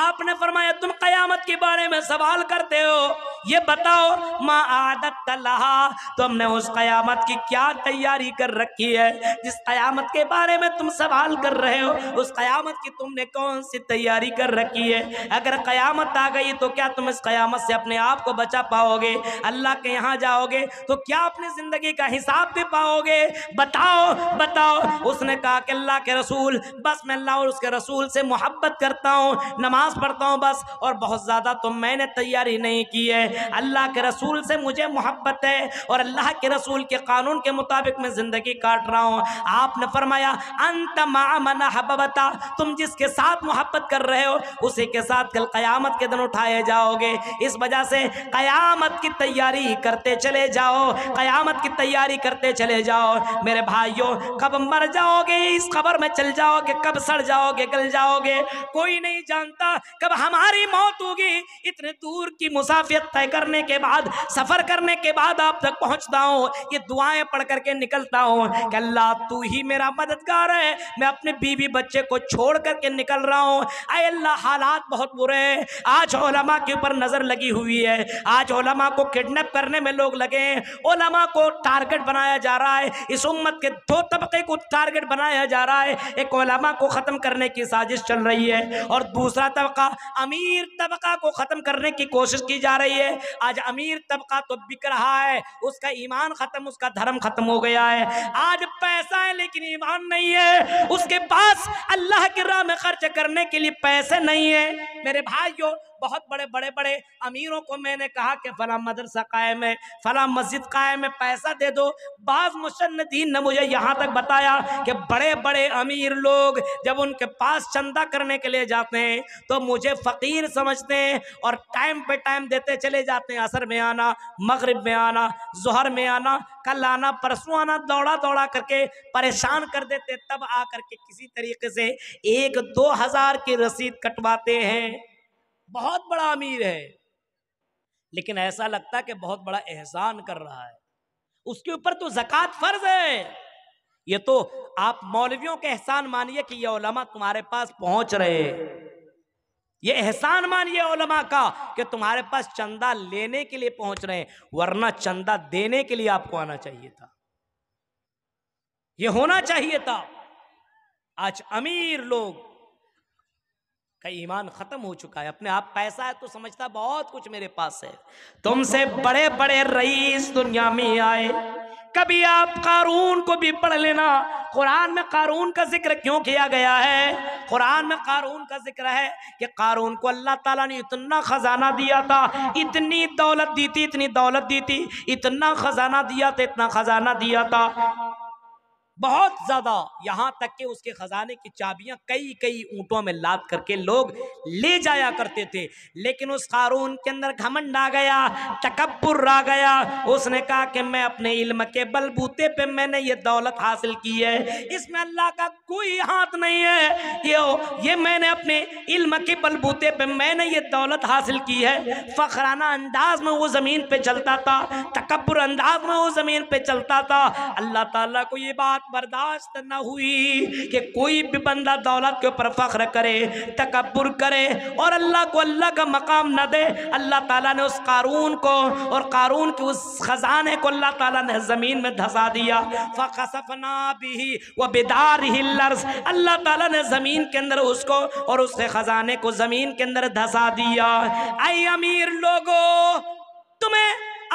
आपने फरमाया तुम कयामत के बारे में सवाल करते हो ये बताओ माँ आदत तलहा तुमने तो उस कयामत की क्या तैयारी कर रखी है जिस कयामत के बारे में तुम सवाल कर रहे हो उस कयामत की तुमने कौन सी तैयारी कर रखी है अगर कयामत आ गई तो क्या तुम इस कयामत से अपने आप को बचा पाओगे अल्लाह के यहाँ जाओगे तो क्या अपनी ज़िंदगी का हिसाब दे पाओगे बताओ बताओ उसने कहा कि अल्लाह के रसूल बस मैं अल्लाह और उसके रसूल से मोहब्बत करता हूँ नमाज नमाज पढ़ता हूँ बस और बहुत ज़्यादा तो मैंने तैयारी नहीं की है अल्लाह के रसूल से मुझे मोहब्बत है और अल्लाह के रसूल के कानून के मुताबिक मैं ज़िंदगी काट रहा हूँ आपने फरमाया अंत मामना हबबता तुम जिसके साथ मोहब्बत कर रहे हो उसी के साथ कल क़यामत के दिन उठाए जाओगे इस वजह से क़यामत की तैयारी करते चले जाओ क़यामत की तैयारी करते चले जाओ मेरे भाइयों कब मर जाओगे इस खबर में चल जाओगे कब सड़ जाओगे गल जाओगे कोई नहीं जानता होगा कब हमारी मौत होगी इतने दूर की मुसाफियत तय करने के बाद सफ़र करने के बाद आप तक पहुंचता हूँ ये दुआएं पढ़ करके निकलता हूँ कि अल्लाह तू ही मेरा मददगार है मैं अपने बीवी बच्चे को छोड़ करके निकल रहा हूँ अरे अल्लाह हालात बहुत बुरे हैं आज ओलमा के ऊपर नज़र लगी हुई है आज ओलमा को किडनेप करने में लोग लगे हैं ओलमा को टारगेट बनाया जा रहा है इस उम्मत के दो तबके को टारगेट बनाया जा रहा है एक ओलमा को ख़त्म करने की साजिश चल रही है और दूसरा तबका अमीर तबका को ख़त्म करने की कोशिश की जा रही है आज अमीर तबका तो बिक रहा है उसका ईमान ख़त्म उसका धर्म ख़त्म हो गया है आज पैसा है लेकिन ईमान नहीं है उसके पास अल्लाह की राह में खर्च करने के लिए पैसे नहीं है मेरे भाइयों बहुत बड़े बड़े बड़े अमीरों को मैंने कहा कि फला मदरसा कायम है फला मस्जिद कायम है पैसा दे दो बाज़ मुशन्दीन ने मुझे यहाँ तक बताया कि बड़े बड़े अमीर लोग जब उनके पास चंदा करने के लिए जाते हैं तो मुझे फ़कीर समझते हैं और टाइम पे टाइम देते चले जाते हैं असर में आना मगरब में आना जहर में आना कल आना परसों आना दौड़ा दौड़ा करके परेशान कर देते तब आ करके किसी तरीके से एक दो हज़ार की रसीद कटवाते हैं बहुत बड़ा अमीर है लेकिन ऐसा लगता है कि बहुत बड़ा एहसान कर रहा है उसके ऊपर तो जक़ात फर्ज है ये तो आप मौलवियों के एहसान मानिए कि ये ओलमा तुम्हारे पास पहुंच रहे ये एहसान मानिए ओलमा का कि तुम्हारे पास चंदा लेने के लिए पहुंच रहे हैं वरना चंदा देने के लिए आपको आना चाहिए था ये होना चाहिए था आज अमीर लोग का ईमान ख़त्म हो चुका है अपने आप पैसा है तो समझता बहुत कुछ मेरे पास है तुमसे बड़े बड़े रईस दुनिया में आए कभी आप कारून को भी पढ़ लेना कुरान में कारून का जिक्र क्यों किया गया है कुरान में कारून का जिक्र है कि कारून को अल्लाह ताला ने इतना खजाना दिया था इतनी दौलत दी थी इतनी दौलत दी थी इतना खजाना दिया था इतना खजाना दिया था बहुत ज्यादा यहाँ तक के उसके खजाने की चाबियां कई कई ऊंटों में लाद करके लोग ले जाया करते थे लेकिन उस कारून के अंदर घमंड आ गया तकबर आ गया उसने कहा कि मैं अपने इल्म के बलबूते पे मैंने ये दौलत हासिल की है इसमें अल्लाह का कोई हाथ नहीं है ये ये मैंने अपने इल्म के बलबूते पे मैंने ये दौलत हासिल की है फखराना अंदाज में वो ज़मीन पे चलता था तकबर अंदाज में वो ज़मीन पे चलता था अल्लाह ताला को ये बात बर्दाश्त न हुई कि कोई भी बंदा दौलत के ऊपर फख्र करे तकबर करे और अल्लाह को अल्लाह का मकाम न दे अल्लाह ताला ने उस कारून को और कारून के उस खजाने को अल्लाह ताला ने ज़मीन में धंसा दिया फ़सफना भी वह बेदार ही लर्ज अल्लाह ताला ने ज़मीन के अंदर उसको और उसके ख़जाने को ज़मीन के अंदर धंसा दिया आई अमीर लोगो तुम्हें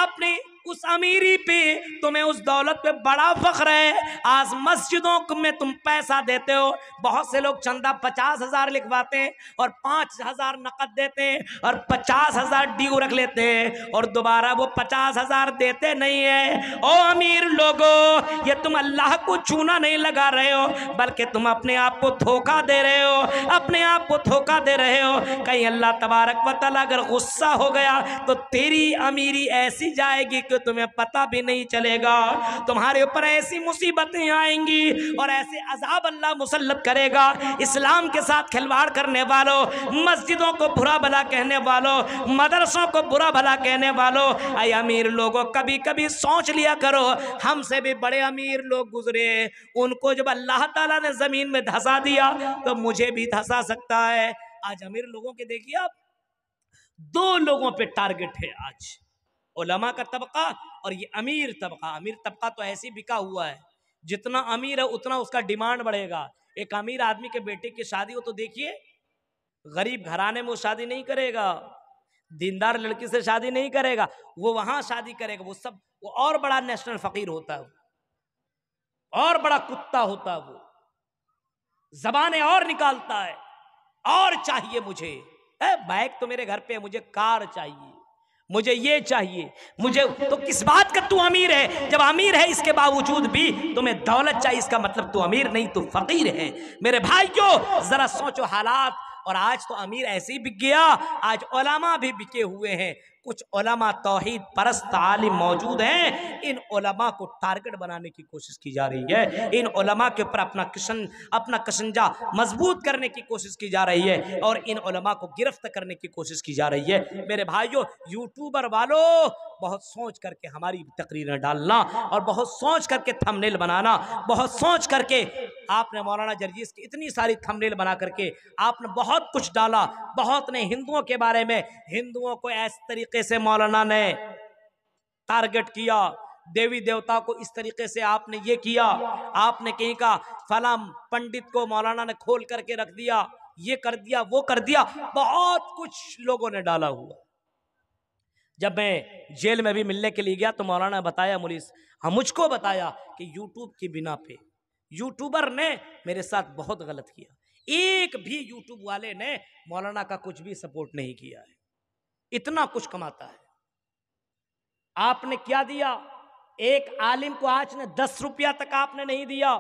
अपनी उस अमीरी पे तुम्हें उस दौलत पे बड़ा फख्र है आज मस्जिदों में तुम पैसा देते हो बहुत से लोग चंदा पचास हजार लिखवाते हैं और पांच हजार नकद देते हैं और पचास हजार डी रख लेते हैं और दोबारा वो पचास हजार देते नहीं है ओ अमीर लोगो ये तुम अल्लाह को छूना नहीं लगा रहे हो बल्कि तुम अपने आप को धोखा दे रहे हो अपने आप को धोखा दे रहे हो कहीं अल्लाह तबारक पता अगर गुस्सा हो गया तो तेरी अमीरी ऐसी जाएगी कि जो तुम्हें पता भी नहीं चलेगा तुम्हारे ऊपर ऐसी मुसीबतें आएंगी और ऐसे अजाब अल्लाह मुसलत करेगा इस्लाम के साथ खिलवाड़ करने वालों मस्जिदों को बुरा भला कहने वालों मदरसों को बुरा भला कहने वालों अय अमीर लोगों कभी कभी सोच लिया करो हमसे भी बड़े अमीर लोग गुजरे उनको जब अल्लाह ताला ने ज़मीन में धंसा दिया तो मुझे भी धंसा सकता है आज अमीर लोगों के देखिए आप दो लोगों पे टारगेट है आज ओलमा का तबका और ये अमीर तबका अमीर तबका तो ऐसे बिका हुआ है जितना अमीर है उतना उसका डिमांड बढ़ेगा एक अमीर आदमी के बेटे की शादी हो तो देखिए गरीब घराने में वो शादी नहीं करेगा दीनदार लड़की से शादी नहीं करेगा वो वहां शादी करेगा वो सब वो और बड़ा नेशनल फकीर होता है और बड़ा कुत्ता होता है वो जबाने और निकालता है और चाहिए मुझे बाइक तो मेरे घर पे है मुझे कार चाहिए मुझे ये चाहिए मुझे तो किस बात का तू अमीर है जब अमीर है इसके बावजूद भी तुम्हें दौलत चाहिए इसका मतलब तू अमीर नहीं तू फकीर है मेरे भाई क्यों जरा सोचो हालात और आज तो अमीर ऐसे ही बिक गया आज ओलामा भी बिके हुए हैं कुछ ओलमा तोहहीद परस्त आलिम मौजूद हैं इन ओलमा को टारगेट बनाने की कोशिश की जा रही है इन ओलमा के ऊपर अपना किशन अपना कशंजा मजबूत करने की कोशिश की जा रही है और इन ओलमा को गिरफ्त करने की कोशिश की जा रही है मेरे भाइयों यूट्यूबर वालों बहुत सोच करके हमारी तकरीरें डालना और बहुत सोच करके थमनेल बनाना बहुत सोच करके आपने मौलाना जर्जीस की इतनी सारी थमनेल बना करके आपने बहुत कुछ डाला बहुत ने हिंदुओं के बारे में हिंदुओं को ऐसे तरीके तरीके से मौलाना ने टारगेट किया देवी देवता को इस तरीके से आपने ये किया आपने कहीं का फलाम पंडित को मौलाना ने खोल करके रख दिया ये कर दिया वो कर दिया बहुत कुछ लोगों ने डाला हुआ जब मैं जेल में भी मिलने के लिए गया तो मौलाना ने बताया मुलिस हम हाँ, मुझको बताया कि यूट्यूब की बिना पे यूट्यूबर ने मेरे साथ बहुत गलत किया एक भी यूट्यूब वाले ने मौलाना का कुछ भी सपोर्ट नहीं किया है इतना कुछ कमाता है आपने क्या दिया एक आलिम को आज ने दस रुपया तक आपने नहीं दिया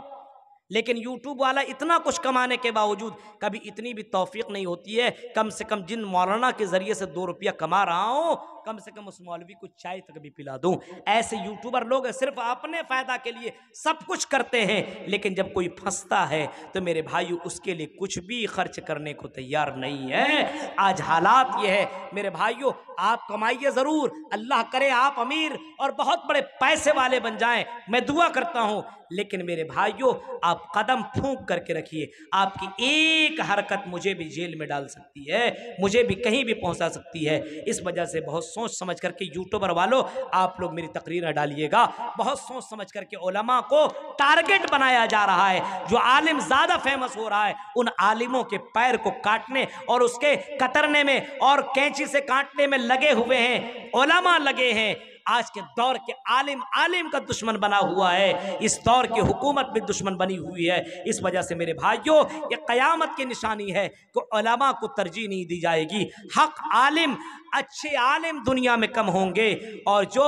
लेकिन यूट्यूब वाला इतना कुछ कमाने के बावजूद कभी इतनी भी तोफीक नहीं होती है कम से कम जिन मौलाना के ज़रिए से दो रुपया कमा रहा हूं कम से कम उस मौलवी को चाय तक भी पिला दूं ऐसे यूट्यूबर लोग सिर्फ अपने फायदा के लिए सब कुछ करते हैं लेकिन जब कोई फंसता है तो मेरे भाई उसके लिए कुछ भी खर्च करने को तैयार नहीं है आज हालात ये है मेरे भाइयों आप कमाइए ज़रूर अल्लाह करे आप अमीर और बहुत बड़े पैसे वाले बन जाएं मैं दुआ करता हूँ लेकिन मेरे भाइयों आप कदम फूंक करके रखिए आपकी एक हरकत मुझे भी जेल में डाल सकती है मुझे भी कहीं भी पहुंचा सकती है इस वजह से बहुत सोच समझ करके यूट्यूबर वालों आप लोग मेरी तकरीर डालिएगा बहुत सोच समझ करके ओलमा को टारगेट बनाया जा रहा है जो आलिम ज़्यादा फेमस हो रहा है उन आलिमों के पैर को काटने और उसके कतरने में और कैंची से काटने में लगे हुए हैं ओलमा लगे हैं आज के दौर के आलिम आलिम का दुश्मन बना हुआ है इस दौर की हुकूमत भी दुश्मन बनी हुई है इस वजह से मेरे भाइयों ये क़यामत की निशानी है कि ओलमा को तरजीह नहीं दी जाएगी हक आलिम अच्छे आलिम दुनिया में कम होंगे और जो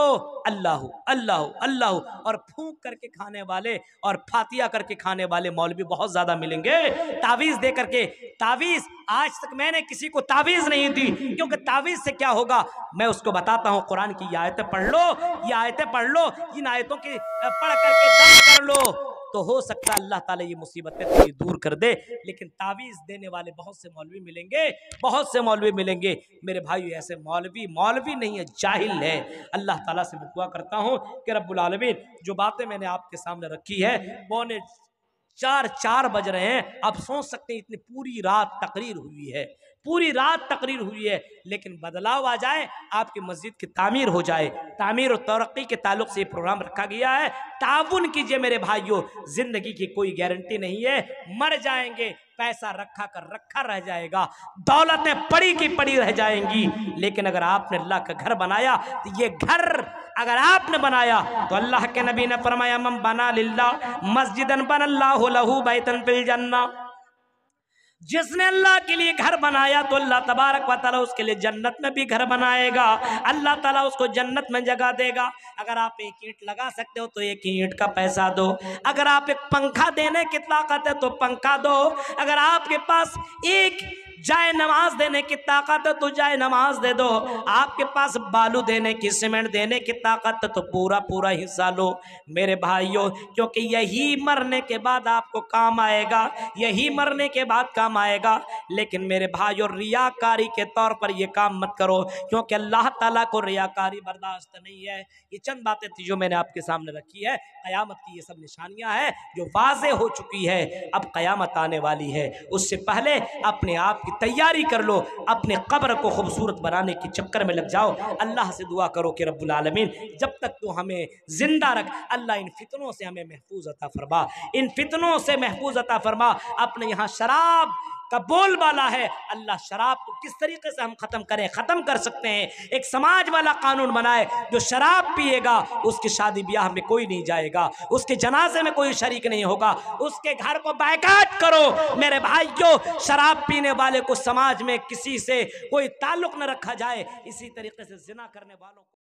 अल्लाह अल्लाह अल्लाह और फूंक करके खाने वाले और फातिया करके खाने वाले मौलवी बहुत ज़्यादा मिलेंगे तावीज़ दे करके तावीज़ आज तक मैंने किसी को तावीज़ नहीं दी क्योंकि तावीज़ से क्या होगा मैं उसको बताता हूँ कुरान की आयतें पढ़ पढ़ लो ये आयतें पढ़ लो इन आयतों के पढ़ करके दम कर लो तो हो सकता है अल्लाह ताला ये मुसीबतें तेरी दूर कर दे लेकिन तावीज़ देने वाले बहुत से मौलवी मिलेंगे बहुत से मौलवी मिलेंगे मेरे भाई ऐसे मौलवी मौलवी नहीं है जाहिल है अल्लाह ताला से मैं दुआ करता हूँ कि रब्बुलआलमीन जो बातें मैंने आपके सामने रखी है वो ने चार चार बज रहे हैं आप सोच सकते हैं इतनी पूरी रात तकरीर हुई है पूरी रात तकरीर हुई है लेकिन बदलाव आ जाए आपकी मस्जिद की तामीर हो जाए तामीर और तरक्की के ताल्लुक से ये प्रोग्राम रखा गया है ताउन कीजिए मेरे भाइयों ज़िंदगी की कोई गारंटी नहीं है मर जाएंगे पैसा रखा कर रखा रह जाएगा दौलतें पड़ी की पड़ी रह जाएंगी लेकिन अगर आपने अल्लाह का घर बनाया तो ये घर अगर आपने बनाया तो अल्लाह के नबी ने फरमाया मम बना लिल्ला मस्जिदन बन अल्लाह लहू बैतन पिल जन्ना जिसने अल्लाह के लिए घर बनाया तो अल्लाह तबारक व उसके लिए जन्नत में भी घर बनाएगा अल्लाह ताला उसको जन्नत में जगह देगा अगर आप एक ईंट लगा सकते हो तो एक ईंट का पैसा दो अगर आप एक पंखा देने की ताकत है तो पंखा दो अगर आपके पास एक जाए नमाज देने की ताकत है तो जाए नमाज दे दो आपके पास बालू देने की सीमेंट देने की ताकत है तो पूरा पूरा हिस्सा लो मेरे भाइयों क्योंकि यही मरने के बाद आपको काम आएगा यही मरने के बाद काम आएगा लेकिन मेरे भाई और रियाकारी के तौर पर यह काम मत करो क्योंकि अल्लाह ताला को रियाकारी बर्दाश्त नहीं है ये चंद बातें थी जो मैंने आपके सामने रखी है क़यामत की ये सब निशानियाँ हैं जो वाज हो चुकी है अब क़यामत आने वाली है उससे पहले अपने आप की तैयारी कर लो अपने कब्र को खूबसूरत बनाने के चक्कर में लग जाओ अल्लाह से दुआ करो कि रब्लमीन जब तक तू हमें ज़िंदा रख अल्लाह इन फितनों से हमें महफूज अता फरमा इन फितनों से महफूज अता फरमा अपने यहाँ शराब का बोल वाला है अल्लाह शराब को किस तरीके से हम ख़त्म करें ख़त्म कर सकते हैं एक समाज वाला कानून बनाए जो शराब पिएगा उसकी शादी ब्याह में कोई नहीं जाएगा उसके जनाजे में कोई शरीक नहीं होगा उसके घर को बैकाट करो मेरे भाइयों शराब पीने वाले को समाज में किसी से कोई ताल्लुक न रखा जाए इसी तरीके से जिना करने वालों को